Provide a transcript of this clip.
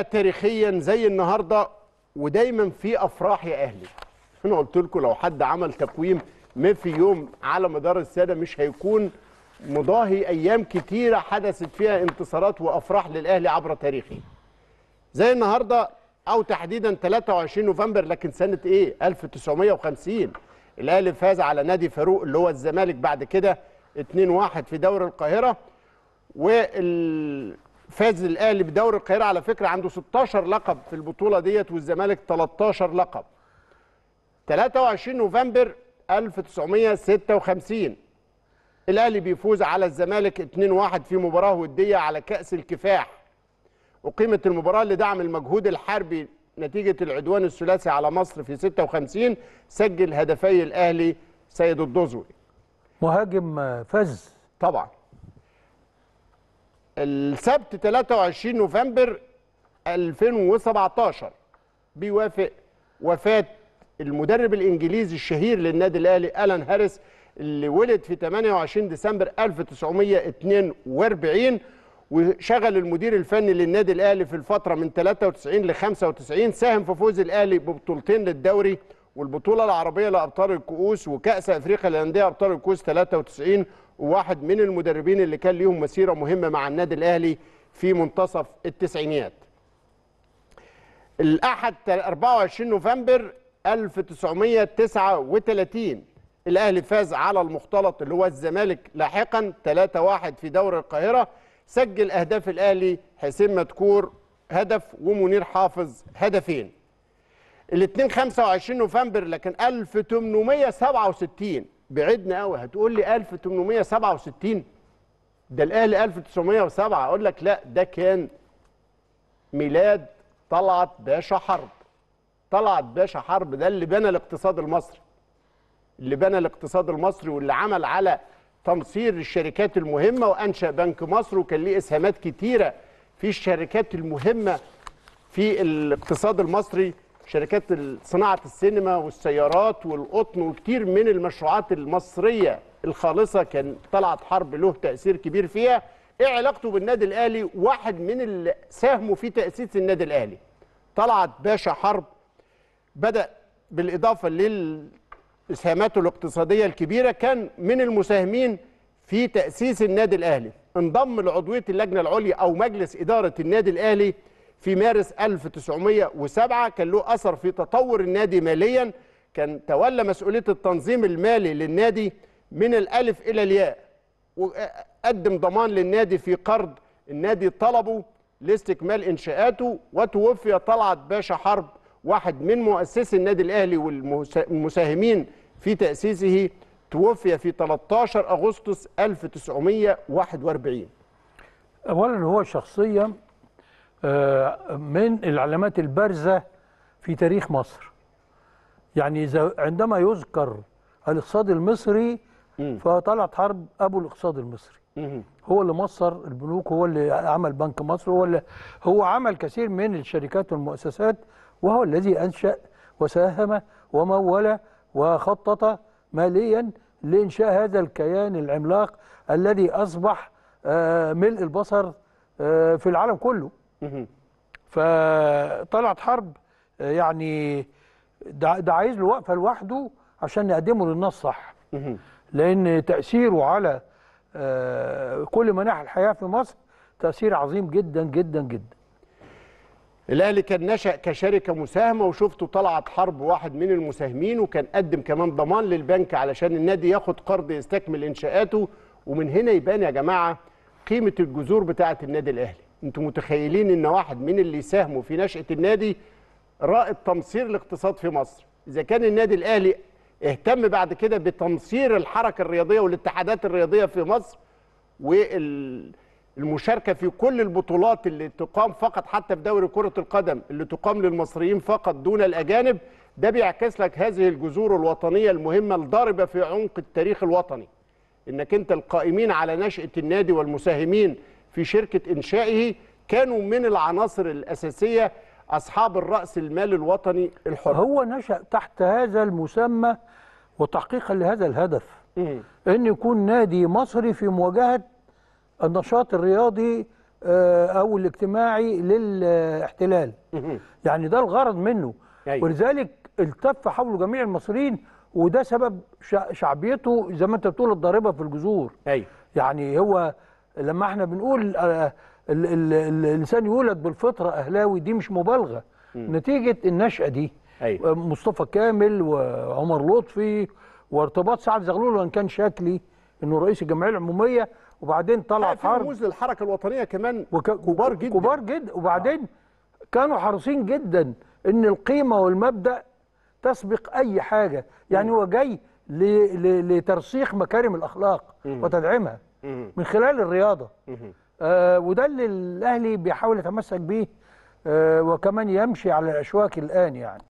تاريخيا زي النهارده ودايما في افراح يا اهلي انا قلت لكم لو حد عمل تقويم ما في يوم على مدار الساده مش هيكون مضاهي ايام كتيره حدثت فيها انتصارات وافراح للاهلي عبر تاريخه زي النهارده او تحديدا 23 نوفمبر لكن سنه ايه 1950 الاهلي فاز على نادي فاروق اللي هو الزمالك بعد كده 2-1 في دوري القاهره وال فاز الاهلي بدوري القاهره على فكره عنده 16 لقب في البطوله ديت والزمالك 13 لقب 23 نوفمبر 1956 الاهلي بيفوز على الزمالك 2-1 في مباراه وديه على كاس الكفاح اقيمت المباراه لدعم المجهود الحربي نتيجه العدوان الثلاثي على مصر في 56 سجل هدفي الاهلي سيد الدوزوي مهاجم فاز طبعا السبت 23 نوفمبر 2017 بيوافق وفاه المدرب الانجليزي الشهير للنادي الاهلي الان هاريس اللي ولد في 28 ديسمبر 1942 وشغل المدير الفني للنادي الاهلي في الفتره من 93 ل 95 ساهم في فوز الاهلي ببطولتين للدوري والبطوله العربيه لابطال الكؤوس وكاس افريقيا للانديه ابطال الكؤوس 93 وواحد من المدربين اللي كان ليهم مسيره مهمه مع النادي الاهلي في منتصف التسعينيات. الاحد 24 نوفمبر 1939 الاهلي فاز على المختلط اللي هو الزمالك لاحقا 3-1 في دوري القاهره سجل اهداف الاهلي حسين مدكور هدف ومنير حافظ هدفين. الاثنين 25 نوفمبر لكن 1867 بعدنا قوي هتقول لي 1867 ده الاهلي 1907 اقول لك لا ده كان ميلاد طلعت باشا حرب طلعت باشا حرب ده اللي بنى الاقتصاد المصري اللي بنى الاقتصاد المصري واللي عمل على تمصير الشركات المهمه وانشا بنك مصر وكان ليه اسهامات كتيره في الشركات المهمه في الاقتصاد المصري شركات صناعه السينما والسيارات والقطن وكتير من المشروعات المصريه الخالصه كان طلعت حرب له تاثير كبير فيها ايه علاقته بالنادي الاهلي واحد من اللي ساهموا في تاسيس النادي الاهلي طلعت باشا حرب بدا بالاضافه لاسهاماته الاقتصاديه الكبيره كان من المساهمين في تاسيس النادي الاهلي انضم لعضويه اللجنه العليا او مجلس اداره النادي الاهلي في مارس 1907 كان له أثر في تطور النادي ماليا كان تولى مسؤولية التنظيم المالي للنادي من الألف إلى الياء وقدم ضمان للنادي في قرض النادي طلبه لاستكمال إنشاءاته وتوفي طلعت باشا حرب واحد من مؤسسي النادي الأهلي والمساهمين في تأسيسه توفي في 13 أغسطس 1941 أولا هو شخصيا آه، من العلامات البارزة في تاريخ مصر يعني إذا عندما يذكر الاقتصاد المصري فطلعت حرب أبو الاقتصاد المصري هو اللي مصر البنوك هو اللي عمل بنك مصر هو اللي هو عمل كثير من الشركات والمؤسسات وهو الذي أنشأ وساهم ومول وخطط ماليا لإنشاء هذا الكيان العملاق الذي أصبح آه، ملء البصر آه، في العالم كله فطلعت حرب يعني ده, ده عايز له وقفه لوحده عشان نقدمه للناس صح لان تاثيره على آه، كل مناحي الحياه في مصر تاثير عظيم جدا جدا جدا الاهلي كان نشا كشركه مساهمه وشفته طلعت حرب واحد من المساهمين وكان قدم كمان ضمان للبنك علشان النادي ياخد قرض يستكمل انشاءاته ومن هنا يبان يا جماعه قيمه الجذور بتاعه النادي الاهلي انتم متخيلين ان واحد من اللي ساهموا في نشاه النادي رائد تمصير الاقتصاد في مصر اذا كان النادي الاهلي اهتم بعد كده بتمصير الحركه الرياضيه والاتحادات الرياضيه في مصر والمشاركه في كل البطولات اللي تقام فقط حتى في دوري كره القدم اللي تقام للمصريين فقط دون الاجانب ده بيعكس لك هذه الجذور الوطنيه المهمه الضاربه في عمق التاريخ الوطني انك انت القائمين على نشاه النادي والمساهمين في شركة إنشائه كانوا من العناصر الأساسية أصحاب الرأس المال الوطني الحر هو نشأ تحت هذا المسمى وتحقيقا لهذا الهدف إيه؟ أن يكون نادي مصري في مواجهة النشاط الرياضي آه، أو الاجتماعي للاحتلال يعني ده الغرض منه أيوة. ولذلك التف حوله جميع المصريين وده سبب شعبيته زي ما انت بتقول الضاربه في الجذور ايوه يعني هو لما احنا بنقول آه، الانسان يولد بالفطره اهلاوي دي مش مبالغه نتيجه النشاه دي أيوة. آه، مصطفى كامل وعمر لطفي وارتباط سعد زغلول وان كان شكلي انه رئيس الجمعيه العموميه وبعدين طلع في رموز للحركه الوطنيه كمان وك... كبار جدا كبار جدا وبعدين آه. كانوا حريصين جدا ان القيمه والمبدا تسبق اي حاجه يعني هو جاي ل... ل... لترسيخ مكارم الاخلاق وتدعمها من خلال الرياضه آه وده اللي الاهلي بيحاول يتمسك بيه آه وكمان يمشي على الاشواك الان يعني